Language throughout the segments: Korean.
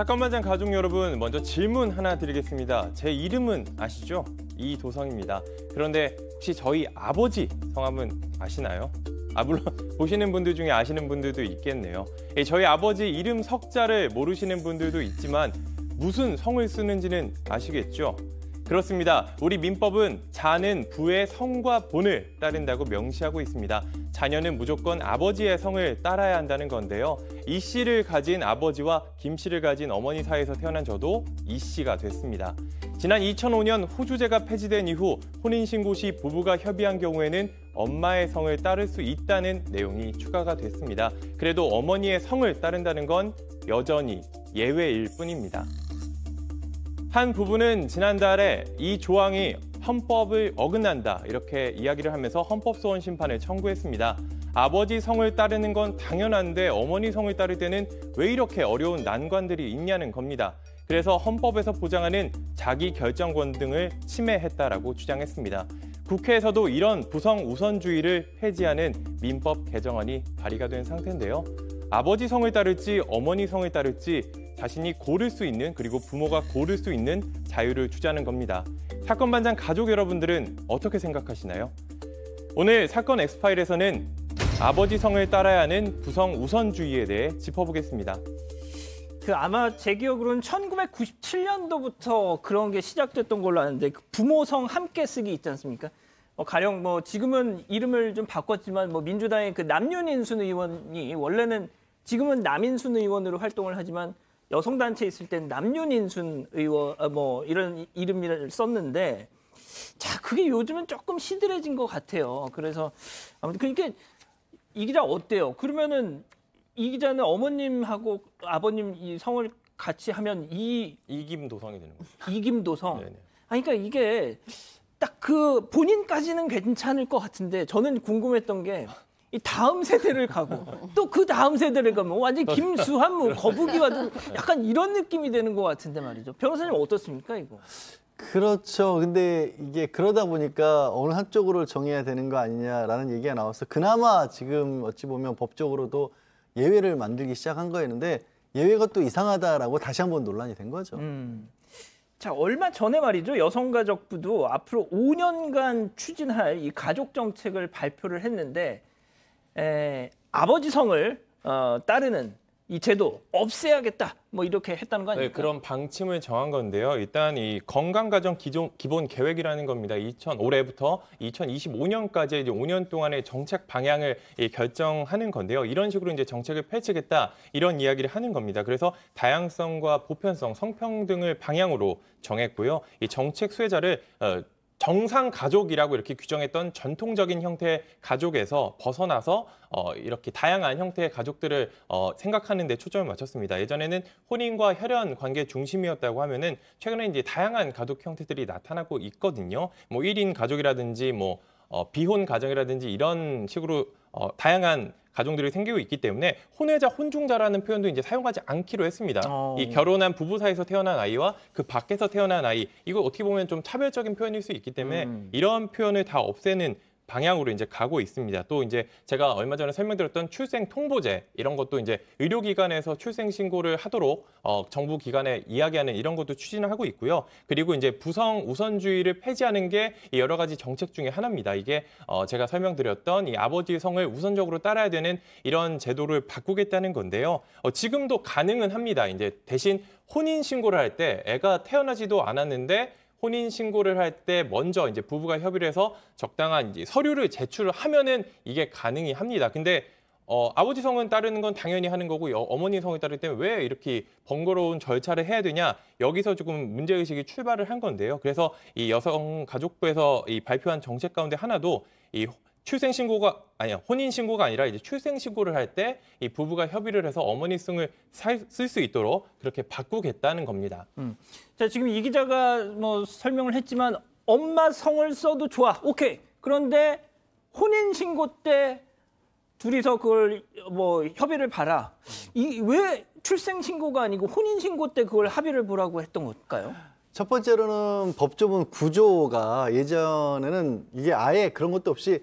사건만장 가족 여러분, 먼저 질문 하나 드리겠습니다. 제 이름은 아시죠? 이도성입니다. 그런데 혹시 저희 아버지 성함은 아시나요? 아, 물론 보시는 분들 중에 아시는 분들도 있겠네요. 예, 저희 아버지 이름 석자를 모르시는 분들도 있지만 무슨 성을 쓰는지는 아시겠죠? 그렇습니다. 우리 민법은 자는 부의 성과 본을 따른다고 명시하고 있습니다. 자녀는 무조건 아버지의 성을 따라야 한다는 건데요. 이 씨를 가진 아버지와 김 씨를 가진 어머니 사이에서 태어난 저도 이 씨가 됐습니다. 지난 2005년 호주제가 폐지된 이후 혼인신고 시 부부가 협의한 경우에는 엄마의 성을 따를 수 있다는 내용이 추가가 됐습니다. 그래도 어머니의 성을 따른다는 건 여전히 예외일 뿐입니다. 한 부부는 지난달에 이 조항이 헌법을 어긋난다 이렇게 이야기를 하면서 헌법소원 심판을 청구했습니다. 아버지 성을 따르는 건 당연한데 어머니 성을 따를 때는 왜 이렇게 어려운 난관들이 있냐는 겁니다. 그래서 헌법에서 보장하는 자기 결정권 등을 침해했다라고 주장했습니다. 국회에서도 이런 부성 우선주의를 폐지하는 민법 개정안이 발의가 된 상태인데요. 아버지 성을 따를지 어머니 성을 따를지 자신이 고를 수 있는 그리고 부모가 고를 수 있는 자유를 주자는 겁니다. 사건 반장 가족 여러분들은 어떻게 생각하시나요? 오늘 사건 엑스파일에서는 아버지 성을 따라야 하는 부성 우선주의에 대해 짚어보겠습니다. 그 아마 제 기억으로는 1997년도부터 그런 게 시작됐던 걸로 아는데 그 부모성 함께 쓰기 있지 않습니까? 어, 가령 뭐 지금은 이름을 좀 바꿨지만 뭐 민주당의 그 남윤인순 의원이 원래는 지금은 남인순 의원으로 활동을 하지만 여성 단체 있을 땐 남윤인순 의원 어, 뭐 이런 이름을 썼는데 자 그게 요즘은 조금 시들해진 것 같아요. 그래서 아무튼 그러니까 이 기자 어때요? 그러면은 이 기자는 어머님하고 아버님 이 성을 같이 하면 이 이김도성이 되는 거죠. 이김도성. 네네. 아니, 그러니까 이게 딱 그 본인까지는 괜찮을 것 같은데 저는 궁금했던 게이 다음 세대를 가고 또 그 다음 세대를 가면 완전 김수환 뭐 거북이와 약간 이런 느낌이 되는 것 같은데 말이죠. 변호사님 어떻습니까 이거? 그렇죠. 근데 이게 그러다 보니까 어느 한쪽으로 정해야 되는 거 아니냐라는 얘기가 나와서 그나마 지금 어찌 보면 법적으로도 예외를 만들기 시작한 거였는데 예외가 또 이상하다라고 다시 한번 논란이 된 거죠. 음. 자 얼마 전에 말이죠 여성가족부도 앞으로 5년간 추진할 이 가족 정책을 발표를 했는데 에, 아버지 성을 어, 따르는 이 제도 없애야겠다 뭐 이렇게 했다는 거 아니에요? 네, 그런 방침을 정한 건데요. 일단 이 건강가정 기존, 기본 계획이라는 겁니다. 2000 올해부터 2025년까지 이제 5년 동안의 정책 방향을 결정하는 건데요. 이런 식으로 이제 정책을 펼치겠다 이런 이야기를 하는 겁니다. 그래서 다양성과 보편성, 성평등을 방향으로 정했고요. 이 정책 수혜자를 어, 정상 가족이라고 이렇게 규정했던 전통적인 형태의 가족에서 벗어나서 어, 이렇게 다양한 형태의 가족들을 어, 생각하는 데 초점을 맞췄습니다. 예전에는 혼인과 혈연 관계 중심이었다고 하면은 최근에 이제 다양한 가족 형태들이 나타나고 있거든요. 뭐 1인 가족이라든지 뭐 어, 비혼 가정이라든지 이런 식으로 어, 다양한 가정들이 생기고 있기 때문에 혼외자, 혼중자라는 표현도 이제 사용하지 않기로 했습니다. 어... 이 음. 결혼한 부부 사이에서 태어난 아이와 그 밖에서 태어난 아이, 이거 어떻게 보면 좀 차별적인 표현일 수 있기 때문에 음... 이런 표현을 다 없애는 방향으로 이제 가고 있습니다. 또 이제 제가 얼마 전에 설명드렸던 출생 통보제 이런 것도 이제 의료기관에서 출생 신고를 하도록 어, 정부 기관에 이야기하는 이런 것도 추진을 하고 있고요. 그리고 이제 부성 우선주의를 폐지하는 게 여러 가지 정책 중에 하나입니다. 이게 어, 제가 설명드렸던 이 아버지 성을 우선적으로 따라야 되는 이런 제도를 바꾸겠다는 건데요. 어, 지금도 가능은 합니다. 이제 대신 혼인 신고를 할 때 애가 태어나지도 않았는데 혼인 신고를 할 때 먼저 이제 부부가 협의를 해서 적당한 이제 서류를 제출을 하면은 이게 가능이 합니다. 근데 어, 아버지 성은 따르는 건 당연히 하는 거고 어, 어머니 성에 따르기 때문에 왜 이렇게 번거로운 절차를 해야 되냐 여기서 조금 문제 의식이 출발을 한 건데요. 그래서 이 여성가족부에서 이 발표한 정책 가운데 하나도 이 출생 신고가 아니야 혼인 신고가 아니라 이제 출생 신고를 할 때 이 부부가 협의를 해서 어머니 승을 쓸 수 있도록 그렇게 바꾸겠다는 겁니다. 음. 자 지금 이 기자가 뭐 설명을 했지만 엄마 성을 써도 좋아 오케이 그런데 혼인 신고 때 둘이서 그걸 뭐 협의를 봐라 이 왜 출생 신고가 아니고 혼인 신고 때 그걸 합의를 보라고 했던 걸까요? 첫 번째로는 법조문 구조가 예전에는 이게 아예 그런 것도 없이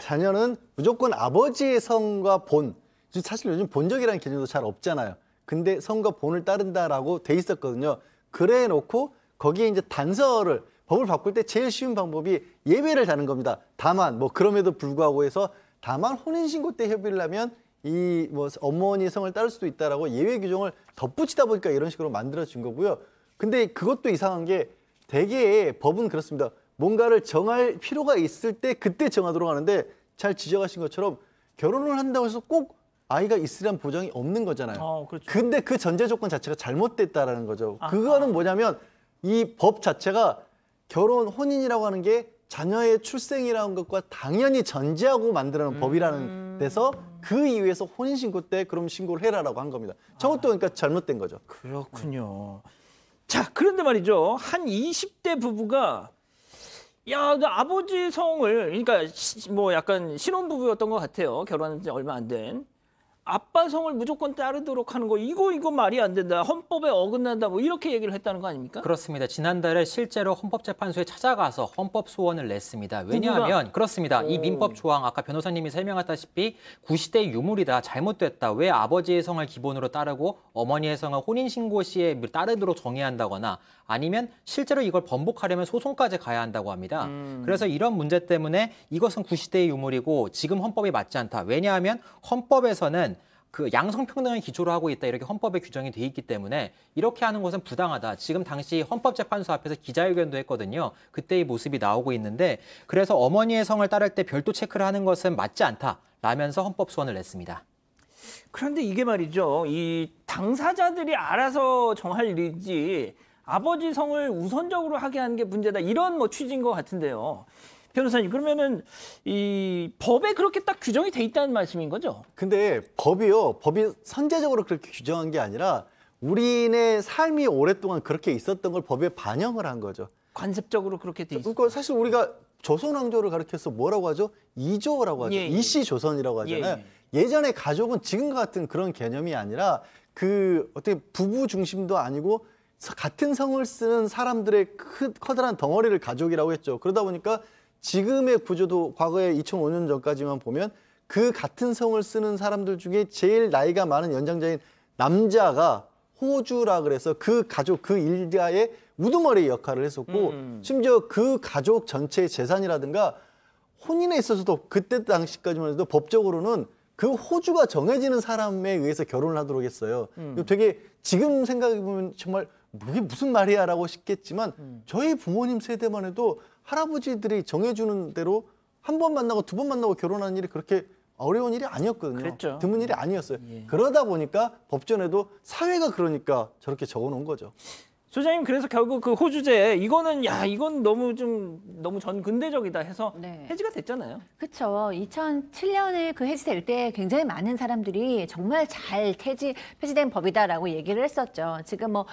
자, 녀는 무조건 아버지의 성과 본 사실 요즘 본적이라는 개념도 잘 없잖아요. 근데 성과 본을 따른다라고 돼 있었거든요. 그래 놓고 거기에 이제 단서를 법을 바꿀 때 제일 쉬운 방법이 예배를 다는 겁니다. 다만 뭐 그럼에도 불구하고 해서 다만 혼인신고 때 협의를 하면 이 뭐 어머니 성을 따를 수도 있다라고 예외 규정을 덧붙이다 보니까 이런 식으로 만들어진 거고요. 근데 그것도 이상한 게 대개 법은 그렇습니다. 뭔가를 정할 필요가 있을 때 그때 정하도록 하는데 잘 지적하신 것처럼 결혼을 한다고 해서 꼭 아이가 있으란 보장이 없는 거잖아요. 어, 그렇죠. 근데 그 전제 조건 자체가 잘못됐다라는 거죠. 아 그거는 뭐냐면 이 법 자체가 결혼 혼인이라고 하는 게 자녀의 출생이라는 것과 당연히 전제하고 만들어낸 음... 법이라는 데서 그 이유에서 혼인신고 때 그럼 신고를 해라라고 한 겁니다. 저것도 아. 그러니까 잘못된 거죠. 그렇군요. 자, 그런데 말이죠. 한 20대 부부가 야, 그 아버지 성을 그러니까 시, 뭐 약간 신혼부부였던 것 같아요. 결혼한 지 얼마 안 된. 아빠성을 무조건 따르도록 하는 거 이거 이거 말이 안 된다 헌법에 어긋난다 뭐 이렇게 얘기를 했다는 거 아닙니까? 그렇습니다. 지난달에 실제로 헌법재판소에 찾아가서 헌법 소원을 냈습니다. 왜냐하면 그렇습니다. 오. 이 민법 조항 아까 변호사님이 설명하다시피 구시대 유물이다 잘못됐다 왜 아버지의 성을 기본으로 따르고 어머니의 성을 혼인신고 시에 따르도록 정의 한다거나 아니면 실제로 이걸 번복하려면 소송까지 가야 한다고 합니다. 음. 그래서 이런 문제 때문에 이것은 구시대의 유물이고 지금 헌법에 맞지 않다. 왜냐하면 헌법에서는 그 양성평등을 기초로 하고 있다 이렇게 헌법에 규정이 돼 있기 때문에 이렇게 하는 것은 부당하다. 지금 당시 헌법재판소 앞에서 기자회견도 했거든요. 그때의 모습이 나오고 있는데 그래서 어머니의 성을 따를 때 별도 체크를 하는 것은 맞지 않다. 라면서 헌법 소원을 냈습니다. 그런데 이게 말이죠. 이 당사자들이 알아서 정할 일이지 아버지 성을 우선적으로 하게 하는 게 문제다. 이런 뭐 취지인 것 같은데요. 변호사님 그러면은 이 법에 그렇게 딱 규정이 돼 있다는 말씀인 거죠? 근데 법이요 법이 선제적으로 그렇게 규정한 게 아니라 우리네 삶이 오랫동안 그렇게 있었던 걸 법에 반영을 한 거죠. 관습적으로 그렇게 돼있어 그러니까 사실 우리가 조선 왕조를 가르켜서 뭐라고 하죠? 이조라고 하죠. 예, 예. 이씨 조선이라고 예, 하잖아요. 예, 전에 가족은 지금과 같은 그런 개념이 아니라 그 어떻게 부부 중심도 아니고 같은 성을 쓰는 사람들의 크, 커다란 덩어리를 가족이라고 했죠. 그러다 보니까 지금의 구조도 과거에 2005년 전까지만 보면 그 같은 성을 쓰는 사람들 중에 제일 나이가 많은 연장자인 남자가 호주라 그래서 그 가족 그 일가의 우두머리 역할을 했었고 음. 심지어 그 가족 전체의 재산이라든가 혼인에 있어서도 그때 당시까지만 해도 법적으로는 그 호주가 정해지는 사람에 의해서 결혼을 하도록 했어요. 음. 되게 지금 생각해보면 정말 그게 무슨 말이야 라고 싶겠지만 음. 저희 부모님 세대만 해도 할아버지들이 정해주는 대로 한 번 만나고 두 번 만나고 결혼하는 일이 그렇게 어려운 일이 아니었거든요. 그랬죠. 드문 일이 음. 아니었어요. 예. 그러다 보니까 법전에도 사회가 그러니까 저렇게 적어놓은 거죠. 소장님 그래서 결국 그 호주제 이거는 야 이건 너무 좀 너무 전 근대적이다 해서 네. 해지가 됐잖아요. 그렇죠. 2007년에 그 해지될 때 굉장히 많은 사람들이 정말 잘 폐지 폐지된 법이다라고 얘기를 했었죠. 지금 뭐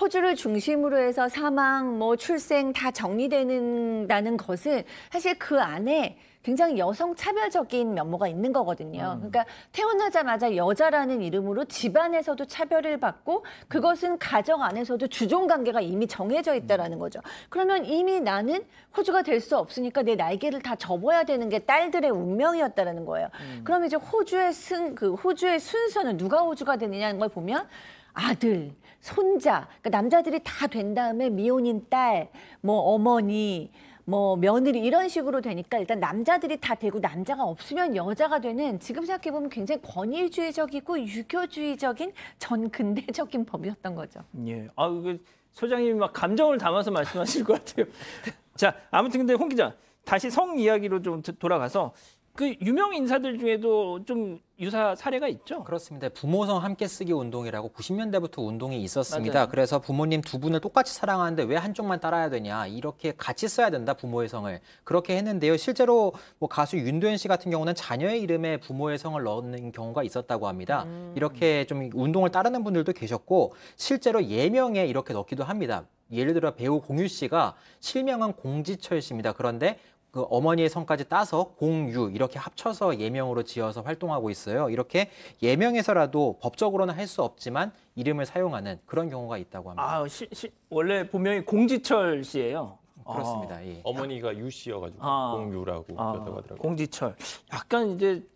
호주를 중심으로 해서 사망, 뭐 출생 다 정리되는다는 것은 사실 그 안에 굉장히 여성 차별적인 면모가 있는 거거든요. 음. 그러니까 태어나자마자 여자라는 이름으로 집안에서도 차별을 받고 그것은 가정 안에서도 주종 관계가 이미 정해져 있다라는 거죠. 그러면 이미 나는 호주가 될 수 없으니까 내 날개를 다 접어야 되는 게 딸들의 운명이었다라는 거예요. 음. 그럼 이제 호주의 승그 호주의 순서는 누가 호주가 되느냐는 걸 보면 아들, 손자, 그러니까 남자들이 다 된 다음에 미혼인 딸, 뭐 어머니 뭐 며느리 이런 식으로 되니까 일단 남자들이 다 되고 남자가 없으면 여자가 되는 지금 생각해보면 굉장히 권위주의적이고 유교주의적인 전근대적인 법이었던 거죠. 예. 아, 그 소장님이 막 감정을 담아서 말씀하실 것 같아요. 자, 아무튼 근데 홍 기자 다시 성 이야기로 좀 돌아가서 그 유명 인사들 중에도 좀 유사 사례가 있죠? 그렇습니다. 부모성 함께 쓰기 운동이라고 90년대부터 운동이 있었습니다. 맞아요. 그래서 부모님 두 분을 똑같이 사랑하는데 왜 한쪽만 따라야 되냐. 이렇게 같이 써야 된다, 부모의 성을. 그렇게 했는데요. 실제로 뭐 가수 윤도현 씨 같은 경우는 자녀의 이름에 부모의 성을 넣는 경우가 있었다고 합니다. 음. 이렇게 좀 운동을 따르는 분들도 계셨고 실제로 예명에 이렇게 넣기도 합니다. 예를 들어 배우 공유 씨가 실명은 공지철 씨입니다. 그런데 그 어머니의 성까지 따서 공유 이렇게 합쳐서 예명으로 지어서 활동하고 있어요. 이렇게 예명에서라도 법적으로는 할 수 없지만 이름을 사용하는 그런 경우가 있다고 합니다. 아, 시, 시, 원래 본명이 공지철 씨예요. 어. 그렇습니다. 아, 예. 어머니가 유 씨여가지고 아, 공유라고 아, 그러더라고요 공지철. 약간 이제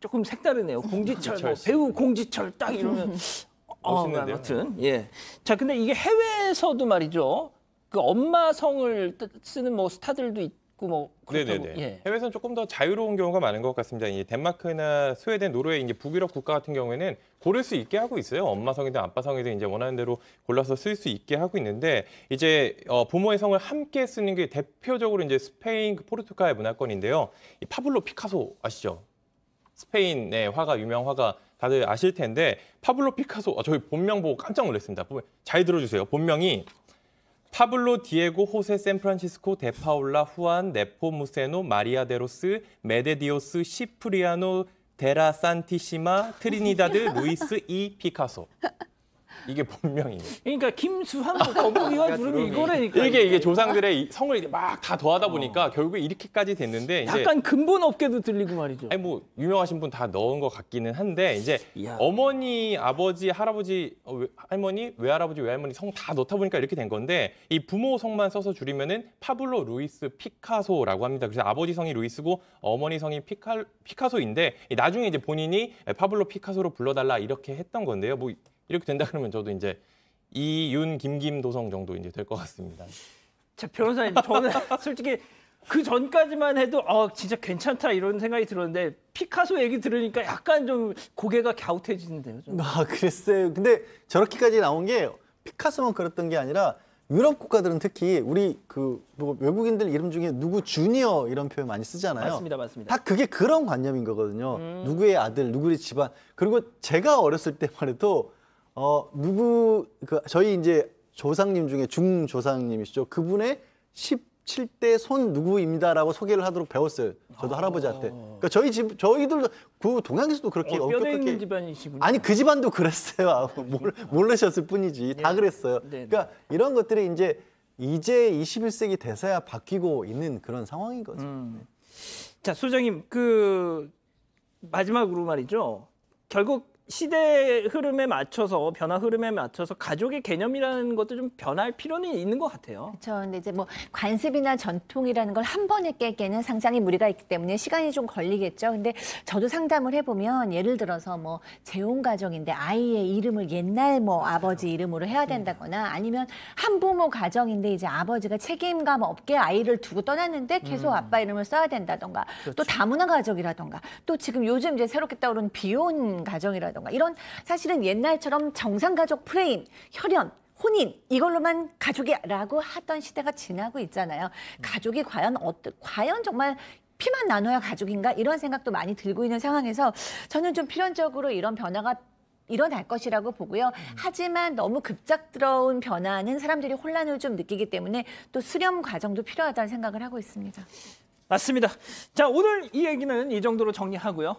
조금 색다르네요. 공지철, 뭐, 그렇죠. 배우 공지철 딱 이러면 어, 아무튼 예. 자, 근데 이게 해외에서도 말이죠. 그 엄마 성을 쓰는 뭐 스타들도 있. 있고 뭐 그렇다고. 네네네. 예. 해외에서는 조금 더 자유로운 경우가 많은 것 같습니다. 이 덴마크나 스웨덴, 노르웨이 이제 북유럽 국가 같은 경우에는 고를 수 있게 하고 있어요. 엄마 성이든 아빠 성이든 이제 원하는 대로 골라서 쓸 수 있게 하고 있는데 이제 어, 부모의 성을 함께 쓰는 게 대표적으로 이제 스페인, 그 포르투갈 문화권인데요. 이 파블로 피카소 아시죠? 스페인의 화가 유명 화가 다들 아실 텐데 파블로 피카소 아, 저희 본명 보고 깜짝 놀랐습니다. 잘 들어주세요. 본명이 파블로 디에고 호세 샌프란시스코 데파올라 후안 네포 무세노 마리아 데로스 메데디오스 시프리아노 데라 산티시마 트리니다드 루이스 이 피카소 이게 본명이에요. 그러니까 김수환 거북이와 두루미 이거라니까. 이게 이게 조상들의 성을 막 다 더하다 보니까 어. 결국에 이렇게까지 됐는데 약간 근본 업계도 들리고 말이죠. 아니 뭐 유명하신 분 다 넣은 것 같기는 한데 이제 이야. 어머니, 아버지, 할아버지, 어, 외, 할머니, 외할아버지, 외할머니 성 다 넣다 보니까 이렇게 된 건데 이 부모 성만 써서 줄이면은 파블로 루이스 피카소라고 합니다. 그래서 아버지 성이 루이스고 어머니 성이 피카, 피카소인데 나중에 이제 본인이 파블로 피카소로 불러달라 이렇게 했던 건데요. 뭐 이렇게 된다 그러면 저도 이제 이윤 김김 도성 정도 이제 될 것 같습니다. 자 변호사님 저는 솔직히 그 전까지만 해도 어 진짜 괜찮다 이런 생각이 들었는데 피카소 얘기 들으니까 약간 좀 고개가 갸웃해지는데요. 저는. 아 글쎄요. 근데 저렇게까지 나온 게 피카소만 그랬던 게 아니라 유럽 국가들은 특히 우리 그뭐 외국인들 이름 중에 누구 주니어 이런 표현 많이 쓰잖아요. 맞습니다, 맞습니다. 다 그게 그런 관념인 거거든요. 음. 누구의 아들, 누구의 집안. 그리고 제가 어렸을 때만 해도 어 누구 그 저희 이제 조상님 중에 중조상님이시죠. 그분의 17대 손 누구입니다라고 소개를 하도록 배웠어요. 저도 아. 할아버지한테. 그러니까 저희 집 저희들도 그 동양에서도 그렇게 어, 뼈대 있는 집안이시군요. 아니 그 집안도 그랬어요. 아, 몰, 모르셨을 뿐이지 네. 다 그랬어요. 네, 네. 그러니까 네. 이런 것들이 이제 이제 21세기 대세야 바뀌고 있는 그런 상황인 거죠. 음. 자, 소장님 그 마지막으로 말이죠. 결국 시대 흐름에 맞춰서 변화 흐름에 맞춰서 가족의 개념이라는 것도 좀 변할 필요는 있는 것 같아요. 그렇죠. 근데 이제 뭐 관습이나 전통이라는 걸 한 번에 깨기에는 상당히 무리가 있기 때문에 시간이 좀 걸리겠죠. 근데 저도 상담을 해보면 예를 들어서 뭐 재혼 가정인데 아이의 이름을 옛날 뭐 그렇죠. 아버지 이름으로 해야 네. 된다거나 아니면 한부모 가정인데 이제 아버지가 책임감 없게 아이를 두고 떠났는데 계속 음. 아빠 이름을 써야 된다던가 그렇죠. 또 다문화 가족이라던가 또 지금 요즘 이제 새롭게 떠오른 비혼 가정이라 한다던가 이런 사실은 옛날처럼 정상가족 프레임, 혈연, 혼인 이걸로만 가족이라고 하던 시대가 지나고 있잖아요. 가족이 과연 어떤 과연 정말 피만 나눠야 가족인가 이런 생각도 많이 들고 있는 상황에서 저는 좀 필연적으로 이런 변화가 일어날 것이라고 보고요. 음. 하지만 너무 급작스러운 변화는 사람들이 혼란을 좀 느끼기 때문에 또 수렴 과정도 필요하다는 생각을 하고 있습니다. 맞습니다. 자, 오늘 이 얘기는 이 정도로 정리하고요.